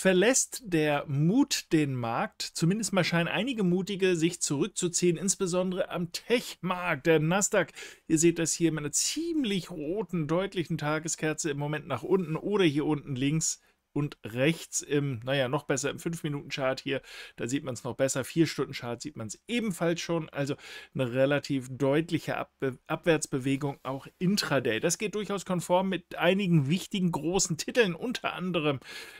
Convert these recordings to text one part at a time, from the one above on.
verlässt der Mut den Markt. Zumindest mal scheinen einige Mutige sich zurückzuziehen, insbesondere am Tech-Markt. Der Nasdaq, ihr seht das hier mit einer ziemlich roten, deutlichen Tageskerze im Moment nach unten oder hier unten links und rechts im, naja, noch besser im 5-Minuten-Chart hier. Da sieht man es noch besser. 4-Stunden-Chart sieht man es ebenfalls schon. Also eine relativ deutliche Ab äh, Abwärtsbewegung auch intraday. Das geht durchaus konform mit einigen wichtigen großen Titeln. Unter anderem,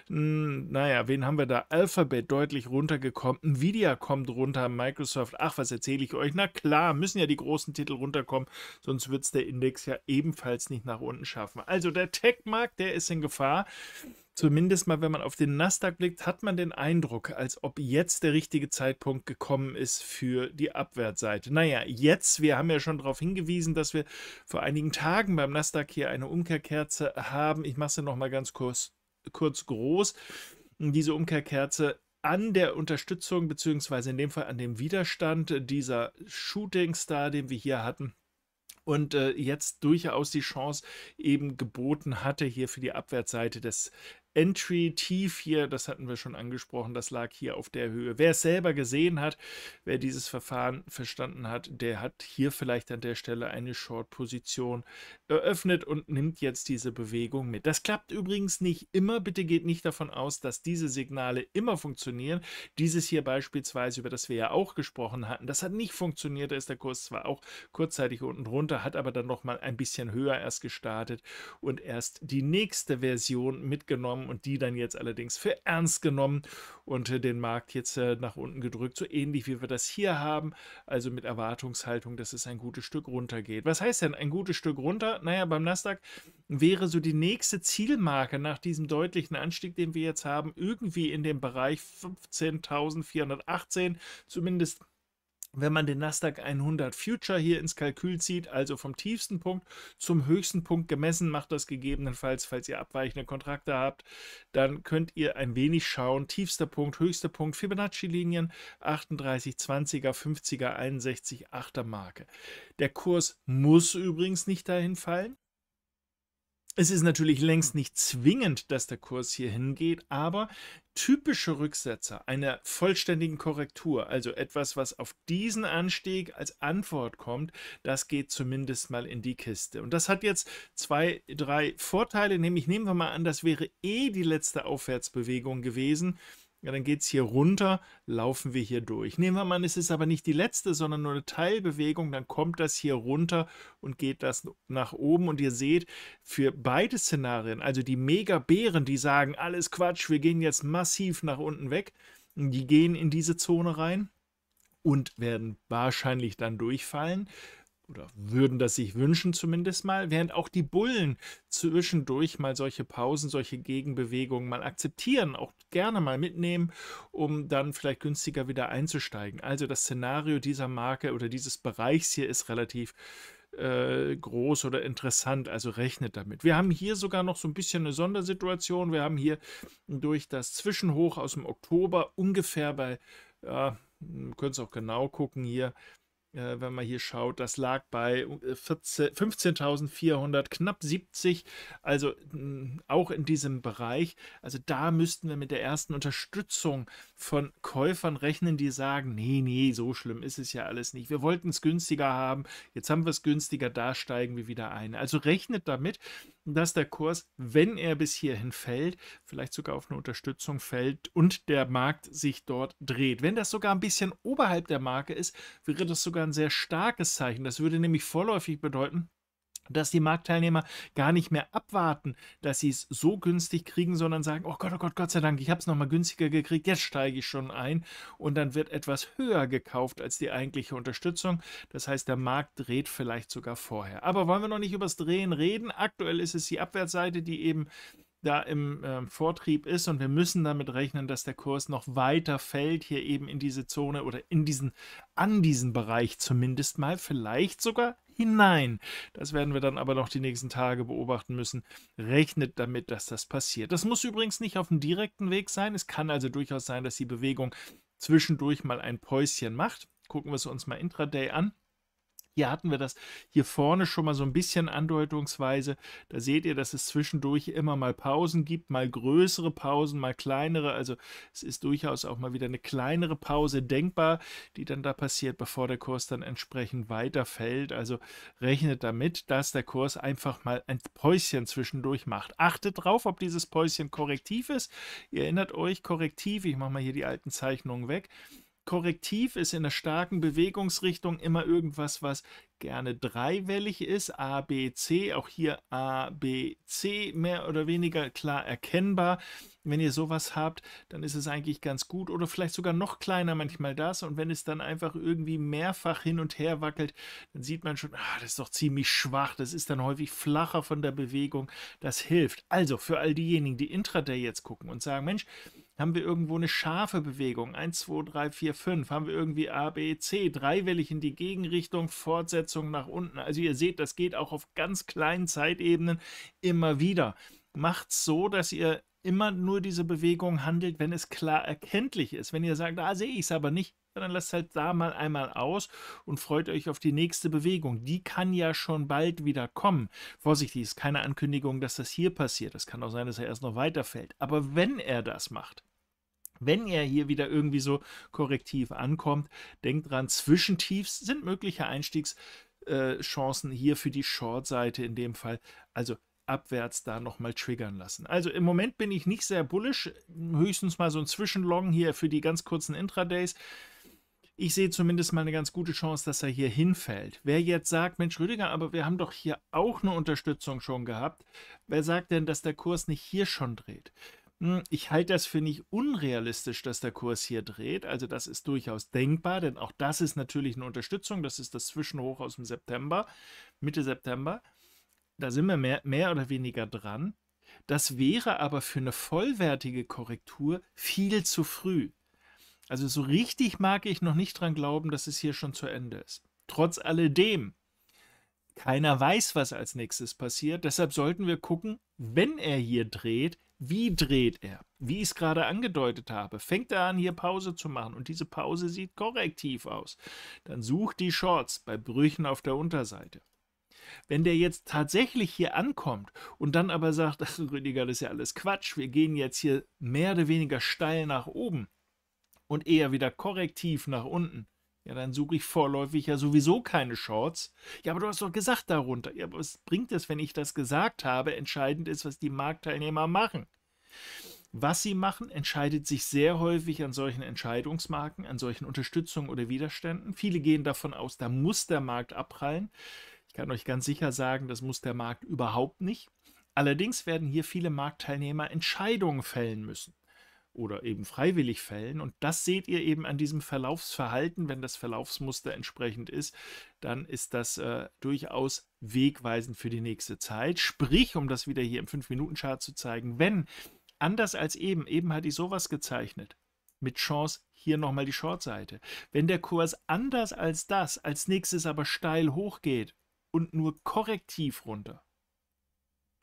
hm, naja, wen haben wir da? Alphabet deutlich runtergekommen. Nvidia kommt runter. Microsoft, ach, was erzähle ich euch? Na klar, müssen ja die großen Titel runterkommen. Sonst wird es der Index ja ebenfalls nicht nach unten schaffen. Also der Tech-Markt, der ist in Gefahr zumindest mal, wenn man auf den Nasdaq blickt, hat man den Eindruck, als ob jetzt der richtige Zeitpunkt gekommen ist für die Abwärtsseite. Naja, jetzt, wir haben ja schon darauf hingewiesen, dass wir vor einigen Tagen beim Nasdaq hier eine Umkehrkerze haben. Ich mache sie nochmal ganz kurz, kurz groß. Diese Umkehrkerze an der Unterstützung, beziehungsweise in dem Fall an dem Widerstand dieser Shooting Star, den wir hier hatten, und äh, jetzt durchaus die Chance eben geboten hatte, hier für die Abwärtsseite des Entry tief hier, das hatten wir schon angesprochen, das lag hier auf der Höhe. Wer es selber gesehen hat, wer dieses Verfahren verstanden hat, der hat hier vielleicht an der Stelle eine Short-Position eröffnet und nimmt jetzt diese Bewegung mit. Das klappt übrigens nicht immer. Bitte geht nicht davon aus, dass diese Signale immer funktionieren. Dieses hier beispielsweise, über das wir ja auch gesprochen hatten, das hat nicht funktioniert. Da ist der Kurs zwar auch kurzzeitig unten drunter, hat aber dann nochmal ein bisschen höher erst gestartet und erst die nächste Version mitgenommen haben und die dann jetzt allerdings für ernst genommen und äh, den Markt jetzt äh, nach unten gedrückt, so ähnlich wie wir das hier haben, also mit Erwartungshaltung, dass es ein gutes Stück runter geht. Was heißt denn ein gutes Stück runter? Naja, beim Nasdaq wäre so die nächste Zielmarke nach diesem deutlichen Anstieg, den wir jetzt haben, irgendwie in dem Bereich 15.418, zumindest wenn man den Nasdaq 100 Future hier ins Kalkül zieht, also vom tiefsten Punkt zum höchsten Punkt gemessen, macht das gegebenenfalls, falls ihr abweichende Kontrakte habt, dann könnt ihr ein wenig schauen. Tiefster Punkt, höchster Punkt, Fibonacci-Linien 38, 20er, 50er, 61, 8er Marke. Der Kurs muss übrigens nicht dahin fallen. Es ist natürlich längst nicht zwingend, dass der Kurs hier hingeht, aber typische Rücksetzer einer vollständigen Korrektur, also etwas, was auf diesen Anstieg als Antwort kommt, das geht zumindest mal in die Kiste. Und das hat jetzt zwei, drei Vorteile, nämlich nehmen wir mal an, das wäre eh die letzte Aufwärtsbewegung gewesen. Ja, dann geht es hier runter, laufen wir hier durch. Nehmen wir mal an, es ist aber nicht die letzte, sondern nur eine Teilbewegung, dann kommt das hier runter und geht das nach oben. Und ihr seht, für beide Szenarien, also die mega die sagen, alles Quatsch, wir gehen jetzt massiv nach unten weg, die gehen in diese Zone rein und werden wahrscheinlich dann durchfallen oder würden das sich wünschen zumindest mal, während auch die Bullen zwischendurch mal solche Pausen, solche Gegenbewegungen mal akzeptieren, auch gerne mal mitnehmen, um dann vielleicht günstiger wieder einzusteigen. Also das Szenario dieser Marke oder dieses Bereichs hier ist relativ äh, groß oder interessant, also rechnet damit. Wir haben hier sogar noch so ein bisschen eine Sondersituation. Wir haben hier durch das Zwischenhoch aus dem Oktober ungefähr bei, ja, hm, können es auch genau gucken hier, äh, wenn man hier schaut, das lag bei 15.400, äh, knapp 70, also mh, hm, auch in diesem Bereich. Also da müssten wir mit der ersten Unterstützung von Käufern rechnen, die sagen, nee, nee, so schlimm ist es ja alles nicht. Wir wollten es günstiger haben, jetzt haben wir es günstiger, da steigen wir wieder ein. Also rechnet damit, dass der Kurs, wenn er bis hierhin fällt, vielleicht sogar auf eine Unterstützung fällt und der Markt sich dort dreht. Wenn das sogar ein bisschen oberhalb der Marke ist, wäre das sogar ein sehr starkes Zeichen. Das würde nämlich vorläufig bedeuten, dass die Marktteilnehmer gar nicht mehr abwarten, dass sie es so günstig kriegen, sondern sagen, oh Gott, oh Gott, Gott sei Dank, ich habe es nochmal günstiger gekriegt, jetzt steige ich schon ein und dann wird etwas höher gekauft als die eigentliche Unterstützung. Das heißt, der Markt dreht vielleicht sogar vorher. Aber wollen wir noch nicht übers Drehen reden? Aktuell ist es die Abwärtsseite, die eben da im äh, Vortrieb ist und wir müssen damit rechnen, dass der Kurs noch weiter fällt, hier eben in diese Zone oder in diesen, an diesen Bereich zumindest mal, vielleicht sogar hinein. Das werden wir dann aber noch die nächsten Tage beobachten müssen. Rechnet damit, dass das passiert. Das muss übrigens nicht auf dem direkten Weg sein. Es kann also durchaus sein, dass die Bewegung zwischendurch mal ein Päuschen macht. Gucken wir es uns mal intraday an. Hier hatten wir das hier vorne schon mal so ein bisschen andeutungsweise. Da seht ihr, dass es zwischendurch immer mal Pausen gibt, mal größere Pausen, mal kleinere. Also es ist durchaus auch mal wieder eine kleinere Pause denkbar, die dann da passiert, bevor der Kurs dann entsprechend weiterfällt. Also rechnet damit, dass der Kurs einfach mal ein Päuschen zwischendurch macht. Achtet drauf, ob dieses Päuschen korrektiv ist. Ihr erinnert euch, korrektiv, ich mache mal hier die alten Zeichnungen weg. Korrektiv ist in der starken Bewegungsrichtung immer irgendwas, was gerne dreiwellig ist. A, B, C, auch hier A, B, C mehr oder weniger klar erkennbar. Wenn ihr sowas habt, dann ist es eigentlich ganz gut oder vielleicht sogar noch kleiner manchmal das. Und wenn es dann einfach irgendwie mehrfach hin und her wackelt, dann sieht man schon, ah, das ist doch ziemlich schwach. Das ist dann häufig flacher von der Bewegung. Das hilft. Also für all diejenigen, die Intraday jetzt gucken und sagen, Mensch, haben wir irgendwo eine scharfe Bewegung, 1, 2, 3, 4, 5, haben wir irgendwie A, B, C, dreiwellig in die Gegenrichtung, Fortsetzung nach unten. Also ihr seht, das geht auch auf ganz kleinen Zeitebenen immer wieder. Macht's so, dass ihr immer nur diese Bewegung handelt, wenn es klar erkenntlich ist. Wenn ihr sagt, da ah, sehe ich es aber nicht, dann lasst halt da mal einmal aus und freut euch auf die nächste Bewegung. Die kann ja schon bald wieder kommen. Vorsichtig, die ist keine Ankündigung, dass das hier passiert. Das kann auch sein, dass er erst noch weiterfällt. Aber wenn er das macht, wenn er hier wieder irgendwie so korrektiv ankommt, denkt dran, Zwischentiefs sind mögliche Einstiegschancen äh, hier für die Short-Seite in dem Fall. Also abwärts da nochmal triggern lassen. Also im Moment bin ich nicht sehr bullisch, höchstens mal so ein Zwischenlong hier für die ganz kurzen Intradays. Ich sehe zumindest mal eine ganz gute Chance, dass er hier hinfällt. Wer jetzt sagt, Mensch Rüdiger, aber wir haben doch hier auch eine Unterstützung schon gehabt, wer sagt denn, dass der Kurs nicht hier schon dreht? Hm, ich halte das für nicht unrealistisch, dass der Kurs hier dreht. Also das ist durchaus denkbar, denn auch das ist natürlich eine Unterstützung. Das ist das Zwischenhoch aus dem September, Mitte September. Da sind wir mehr, mehr oder weniger dran. Das wäre aber für eine vollwertige Korrektur viel zu früh. Also so richtig mag ich noch nicht dran glauben, dass es hier schon zu Ende ist. Trotz alledem, keiner weiß, was als nächstes passiert. Deshalb sollten wir gucken, wenn er hier dreht, wie dreht er? Wie ich es gerade angedeutet habe, fängt er an, hier Pause zu machen und diese Pause sieht korrektiv aus. Dann sucht die Shorts bei Brüchen auf der Unterseite. Wenn der jetzt tatsächlich hier ankommt und dann aber sagt, ach Rüdiger, das ist ja alles Quatsch, wir gehen jetzt hier mehr oder weniger steil nach oben und eher wieder korrektiv nach unten, ja, dann suche ich vorläufig ja sowieso keine Shorts. Ja, aber du hast doch gesagt darunter. Ja, was bringt es, wenn ich das gesagt habe? Entscheidend ist, was die Marktteilnehmer machen. Was sie machen, entscheidet sich sehr häufig an solchen Entscheidungsmarken, an solchen Unterstützungen oder Widerständen. Viele gehen davon aus, da muss der Markt abprallen. Ich kann euch ganz sicher sagen, das muss der Markt überhaupt nicht. Allerdings werden hier viele Marktteilnehmer Entscheidungen fällen müssen oder eben freiwillig fällen. Und das seht ihr eben an diesem Verlaufsverhalten. Wenn das Verlaufsmuster entsprechend ist, dann ist das äh, durchaus wegweisend für die nächste Zeit. Sprich, um das wieder hier im 5-Minuten-Chart zu zeigen, wenn anders als eben, eben hatte ich sowas gezeichnet, mit Chance hier nochmal die Shortseite. Wenn der Kurs anders als das als nächstes aber steil hochgeht und nur korrektiv runter,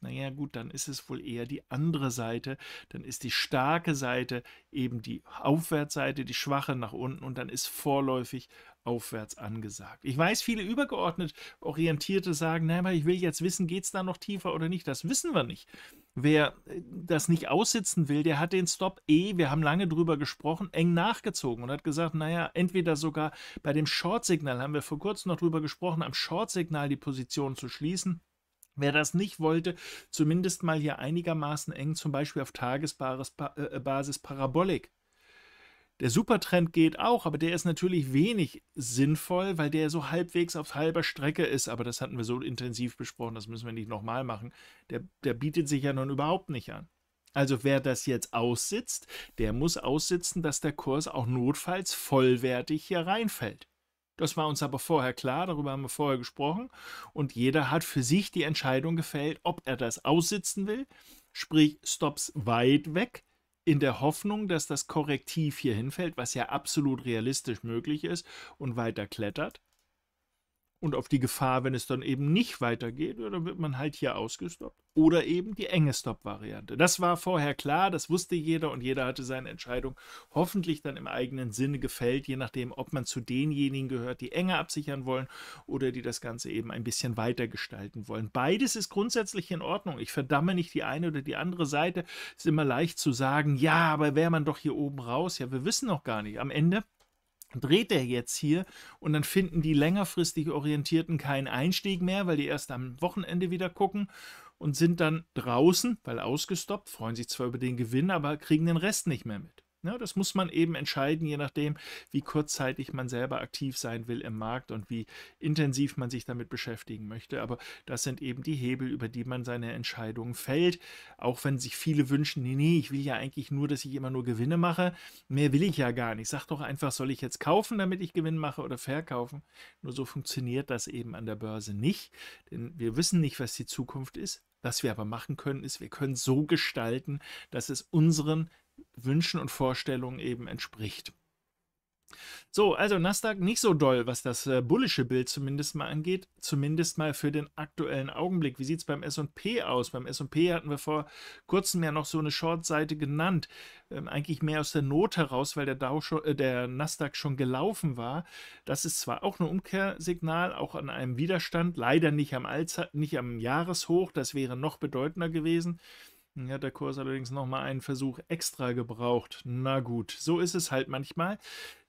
naja gut, dann ist es wohl eher die andere Seite. Dann ist die starke Seite eben die Aufwärtsseite, die schwache nach unten und dann ist vorläufig aufwärts angesagt. Ich weiß, viele übergeordnet Orientierte sagen, nein, aber ich will jetzt wissen, geht es da noch tiefer oder nicht. Das wissen wir nicht. Wer äh, das nicht aussitzen will, der hat den Stop eh, wir haben lange drüber gesprochen, eng nachgezogen und hat gesagt, naja, entweder sogar bei dem Short-Signal, haben wir vor kurzem noch drüber gesprochen, am Short-Signal die Position zu schließen Wer das nicht wollte, zumindest mal hier einigermaßen eng, zum Beispiel auf Tagesbasis äh, äh, Parabolik. Der Supertrend geht auch, aber der ist natürlich wenig sinnvoll, weil der so halbwegs auf halber Strecke ist. Aber das hatten wir so intensiv besprochen, das müssen wir nicht nochmal machen. Der, der bietet sich ja nun überhaupt nicht an. Also wer das jetzt aussitzt, der muss aussitzen, dass der Kurs auch notfalls vollwertig hier reinfällt. Das war uns aber vorher klar, darüber haben wir vorher gesprochen. Und jeder hat für sich die Entscheidung gefällt, ob er das aussitzen will, sprich Stops weit weg, in der Hoffnung, dass das Korrektiv hier hinfällt, was ja absolut realistisch möglich ist, und weiter klettert und auf die Gefahr, wenn es dann eben nicht weitergeht, dann wird man halt hier ausgestoppt. Oder eben die enge Stop-Variante. Das war vorher klar, das wusste jeder und jeder hatte seine Entscheidung hoffentlich dann im eigenen Sinne gefällt, je nachdem, ob man zu denjenigen gehört, die enger absichern wollen oder die das Ganze eben ein bisschen weiter gestalten wollen. Beides ist grundsätzlich in Ordnung. Ich verdamme nicht die eine oder die andere Seite. Es ist immer leicht zu sagen, ja, aber wäre man doch hier oben raus. Ja, wir wissen noch gar nicht. Am Ende dreht er jetzt hier und dann finden die längerfristig Orientierten keinen Einstieg mehr, weil die erst am Wochenende wieder gucken und sind dann draußen, weil ausgestoppt, freuen sich zwar über den Gewinn, aber kriegen den Rest nicht mehr mit. Ja, ne, das muss man eben entscheiden, je nachdem, wie kurzzeitig man selber aktiv sein will im Markt und wie intensiv man sich damit beschäftigen möchte. Aber das sind eben die Hebel, über die man seine Entscheidungen fällt. Auch wenn sich viele wünschen, nee, nee, ich will ja eigentlich nur, dass ich immer nur Gewinne mache. Mehr will ich ja gar nicht. Sag doch einfach, soll ich jetzt kaufen, damit ich Gewinn mache oder verkaufen? Nur so funktioniert das eben an der Börse nicht. Denn wir wissen nicht, was die Zukunft ist. Was wir aber machen können, ist, wir können so gestalten, dass es unseren Wünschen und Vorstellungen eben entspricht. So, also Nasdaq nicht so doll, was das äh, bullische Bild zumindest mal angeht, zumindest mal für den aktuellen Augenblick. Wie sieht es beim S&P aus? Beim S&P hatten wir vor kurzem ja noch so eine Short-Seite genannt, ähm, eigentlich mehr aus der Not heraus, weil der, Dow schon, äh, der Nasdaq schon gelaufen war. Das ist zwar auch ein Umkehrsignal, auch an einem Widerstand, leider nicht am, Allze nicht am Jahreshoch, das wäre noch bedeutender gewesen, ja, der Kurs allerdings nochmal einen Versuch extra gebraucht. Na gut, so ist es halt manchmal.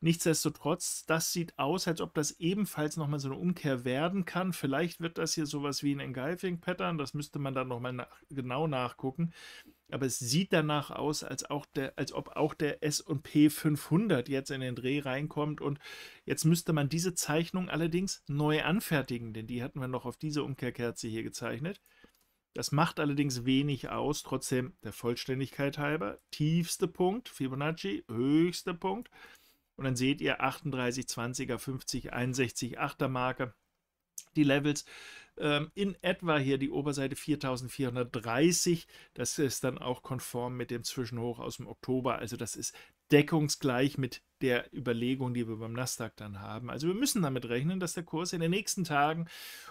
Nichtsdestotrotz, das sieht aus, als ob das ebenfalls nochmal so eine Umkehr werden kann. Vielleicht wird das hier sowas wie ein Engulfing-Pattern. Das müsste man dann nochmal nach, genau nachgucken. Aber es sieht danach aus, als, auch der, als ob auch der S&P 500 jetzt in den Dreh reinkommt. Und jetzt müsste man diese Zeichnung allerdings neu anfertigen, denn die hatten wir noch auf diese Umkehrkerze hier gezeichnet. Das macht allerdings wenig aus, trotzdem der Vollständigkeit halber. Tiefste Punkt, Fibonacci, höchster Punkt. Und dann seht ihr 38, 20er, 50, 61, 8er Marke. Die Levels ähm, in etwa hier die Oberseite 4430. Das ist dann auch konform mit dem Zwischenhoch aus dem Oktober. Also das ist deckungsgleich mit der Überlegung, die wir beim Nasdaq dann haben. Also wir müssen damit rechnen, dass der Kurs in den nächsten Tagen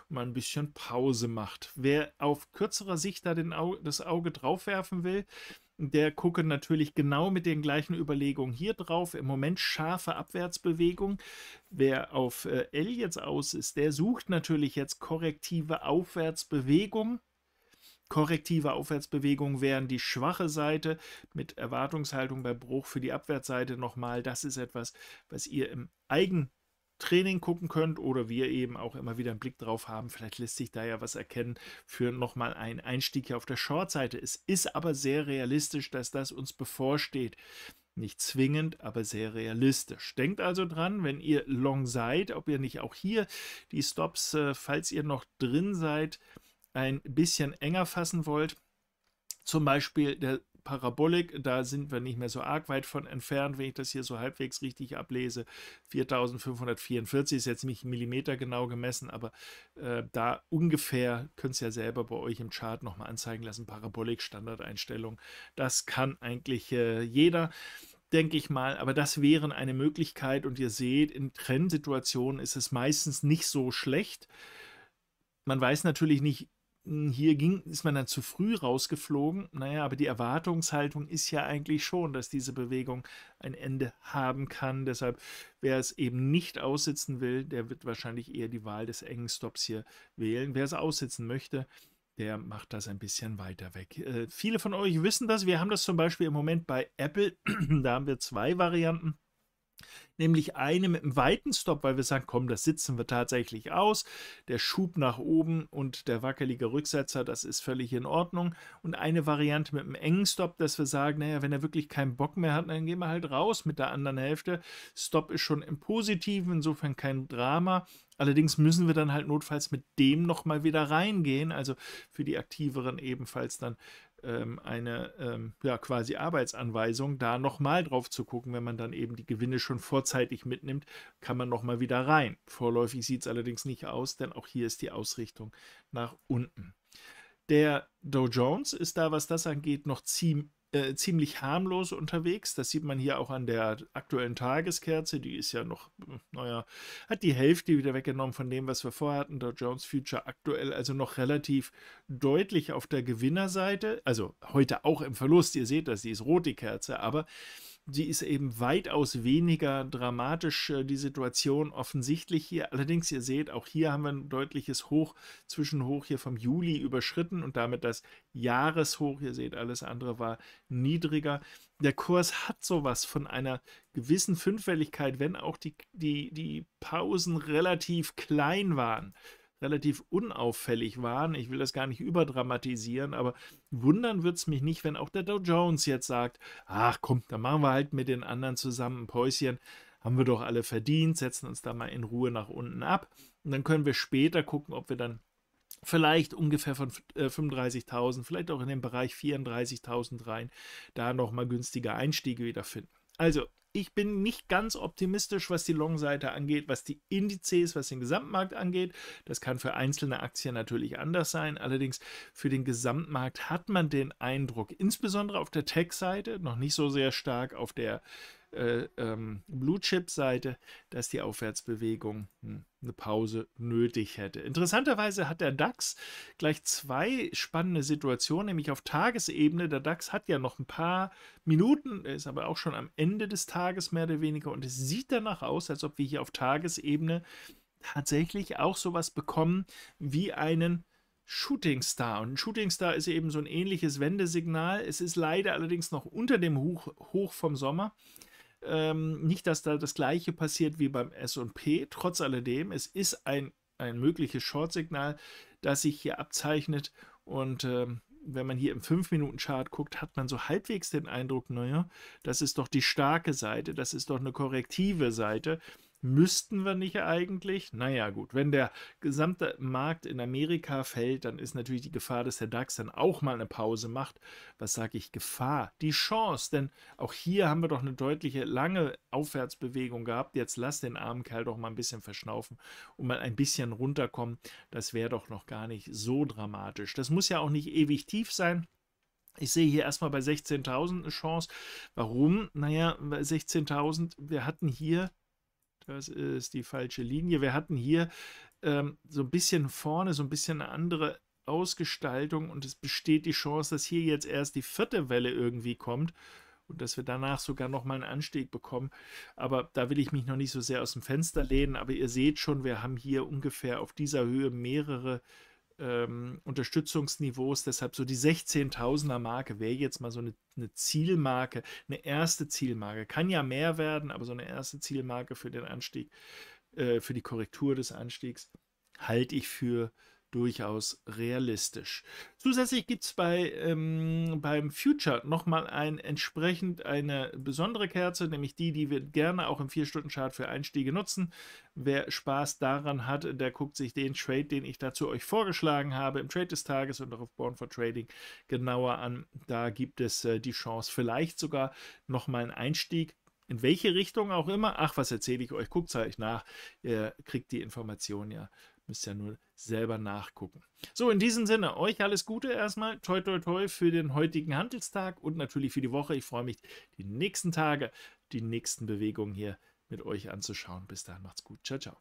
mal ein bisschen Pause macht. Wer auf kürzerer Sicht da Au das Auge drauf werfen will, der gucke natürlich genau mit den gleichen Überlegungen hier drauf. Im Moment scharfe Abwärtsbewegung. Wer auf äh, L jetzt aus ist, der sucht natürlich jetzt korrektive Aufwärtsbewegung. Korrektive Aufwärtsbewegungen wären die schwache Seite mit Erwartungshaltung bei Bruch für die Abwärtsseite nochmal. Das ist etwas, was ihr im Eigentraining gucken könnt oder wir eben auch immer wieder einen Blick drauf haben. Vielleicht lässt sich da ja was erkennen für nochmal einen Einstieg hier auf der Shortseite. Es ist aber sehr realistisch, dass das uns bevorsteht. Nicht zwingend, aber sehr realistisch. Denkt also dran, wenn ihr long seid, ob ihr nicht auch hier die Stops, äh, falls ihr noch drin seid, ein bisschen enger fassen wollt, zum Beispiel der Parabolik, da sind wir nicht mehr so arg weit von entfernt, wenn ich das hier so halbwegs richtig ablese. 4544 ist jetzt nicht Millimeter genau gemessen, aber äh, da ungefähr könnt ihr ja selber bei euch im Chart nochmal anzeigen lassen. Parabolik, Standardeinstellung, das kann eigentlich äh, jeder denke ich mal, aber das wären eine Möglichkeit und ihr seht, in Trendsituationen ist es meistens nicht so schlecht. Man weiß natürlich nicht, hier ging, ist man dann zu früh rausgeflogen. Naja, aber die Erwartungshaltung ist ja eigentlich schon, dass diese Bewegung ein Ende haben kann. Deshalb, wer es eben nicht aussitzen will, der wird wahrscheinlich eher die Wahl des engen Stops hier wählen. Wer es aussitzen möchte, der macht das ein bisschen weiter weg. Äh, viele von euch wissen das. Wir haben das zum Beispiel im Moment bei Apple. da haben wir zwei Varianten nämlich eine mit einem weiten Stop, weil wir sagen, komm, das sitzen wir tatsächlich aus. Der Schub nach oben und der wackelige Rücksetzer, das ist völlig in Ordnung. Und eine Variante mit einem engen Stop, dass wir sagen, naja, wenn er wirklich keinen Bock mehr hat, dann gehen wir halt raus mit der anderen Hälfte. Stop ist schon im Positiven, insofern kein Drama. Allerdings müssen wir dann halt notfalls mit dem nochmal wieder reingehen, also für die Aktiveren ebenfalls dann ähm, eine ähm, ja, quasi Arbeitsanweisung, da nochmal drauf zu gucken, wenn man dann eben die Gewinne schon vorzeitig mitnimmt, kann man nochmal wieder rein. Vorläufig sieht es allerdings nicht aus, denn auch hier ist die Ausrichtung nach unten. Der Dow Jones ist da, was das angeht, noch ziem äh, ziemlich harmlos unterwegs. Das sieht man hier auch an der aktuellen Tageskerze. Die ist ja noch, hm, naja, hat die Hälfte wieder weggenommen von dem, was wir vorher hatten. Dow Jones Future aktuell also noch relativ deutlich auf der Gewinnerseite. Also heute auch im Verlust. Ihr seht das, die ist rot, die Kerze. Aber die ist eben weitaus weniger dramatisch, äh, die Situation offensichtlich hier. Allerdings, ihr seht, auch hier haben wir ein deutliches Hoch, Zwischenhoch hier vom Juli überschritten und damit das Jahreshoch. Ihr seht, alles andere war niedriger. Der Kurs hat sowas von einer gewissen Fünfwelligkeit, wenn auch die, die, die Pausen relativ klein waren relativ unauffällig waren. Ich will das gar nicht überdramatisieren, aber wundern wird es mich nicht, wenn auch der Dow Jones jetzt sagt, ach komm, dann machen wir halt mit den anderen zusammen ein Päuschen, haben wir doch alle verdient, setzen uns da mal in Ruhe nach unten ab und dann können wir später gucken, ob wir dann vielleicht ungefähr von 35.000, äh, vielleicht auch in den Bereich 34.000 rein, da nochmal günstige Einstiege wieder finden. Also ich bin nicht ganz optimistisch, was die Long-Seite angeht, was die Indizes, was den Gesamtmarkt angeht. Das kann für einzelne Aktien natürlich anders sein. Allerdings für den Gesamtmarkt hat man den Eindruck, insbesondere auf der Tech-Seite, noch nicht so sehr stark auf der äh, ähm, Blue Chip-Seite, dass die Aufwärtsbewegung hm, eine Pause nötig hätte. Interessanterweise hat der DAX gleich zwei spannende Situationen, nämlich auf Tagesebene. Der DAX hat ja noch ein paar Minuten, ist aber auch schon am Ende des Tages mehr oder weniger und es sieht danach aus, als ob wir hier auf Tagesebene tatsächlich auch sowas bekommen wie einen Shooting Star. Und ein Shooting Star ist eben so ein ähnliches Wendesignal. Es ist leider allerdings noch unter dem Hoch, Hoch vom Sommer ähm, nicht, dass da das gleiche passiert wie beim SP. Trotz alledem, es ist ein, ein mögliches Short-Signal, das sich hier abzeichnet. Und ähm, wenn man hier im 5-Minuten-Chart guckt, hat man so halbwegs den Eindruck, naja, das ist doch die starke Seite, das ist doch eine korrektive Seite. Müssten wir nicht eigentlich? Naja, gut, wenn der gesamte Markt in Amerika fällt, dann ist natürlich die Gefahr, dass der DAX dann auch mal eine Pause macht. Was sage ich Gefahr? Die Chance, denn auch hier haben wir doch eine deutliche, lange Aufwärtsbewegung gehabt. Jetzt lass den armen Kerl doch mal ein bisschen verschnaufen und mal ein bisschen runterkommen. Das wäre doch noch gar nicht so dramatisch. Das muss ja auch nicht ewig tief sein. Ich sehe hier erstmal bei 16.000 eine Chance. Warum? Naja, bei 16.000, wir hatten hier das ist die falsche Linie. Wir hatten hier ähm, so ein bisschen vorne, so ein bisschen eine andere Ausgestaltung und es besteht die Chance, dass hier jetzt erst die vierte Welle irgendwie kommt und dass wir danach sogar nochmal einen Anstieg bekommen. Aber da will ich mich noch nicht so sehr aus dem Fenster lehnen, aber ihr seht schon, wir haben hier ungefähr auf dieser Höhe mehrere ähm, Unterstützungsniveaus. Deshalb so die 16.000er Marke wäre jetzt mal so eine, eine, Zielmarke, eine erste Zielmarke. Kann ja mehr werden, aber so eine erste Zielmarke für den Anstieg, äh, für die Korrektur des Anstiegs halte ich für durchaus realistisch. Zusätzlich gibt es bei, ähm, beim Future nochmal ein, entsprechend eine besondere Kerze, nämlich die, die wir gerne auch im 4-Stunden-Chart für Einstiege nutzen. Wer Spaß daran hat, der guckt sich den Trade, den ich dazu euch vorgeschlagen habe, im Trade des Tages und auch auf Born for Trading genauer an. Da gibt es äh, die Chance, vielleicht sogar nochmal einen Einstieg in welche Richtung auch immer. Ach, was erzähle ich euch? Guckt es euch nach. Ihr kriegt die Information ja Müsst ja nur selber nachgucken. So, in diesem Sinne, euch alles Gute erstmal. Toi, toi, toi für den heutigen Handelstag und natürlich für die Woche. Ich freue mich, die nächsten Tage, die nächsten Bewegungen hier mit euch anzuschauen. Bis dahin, macht's gut. Ciao, ciao.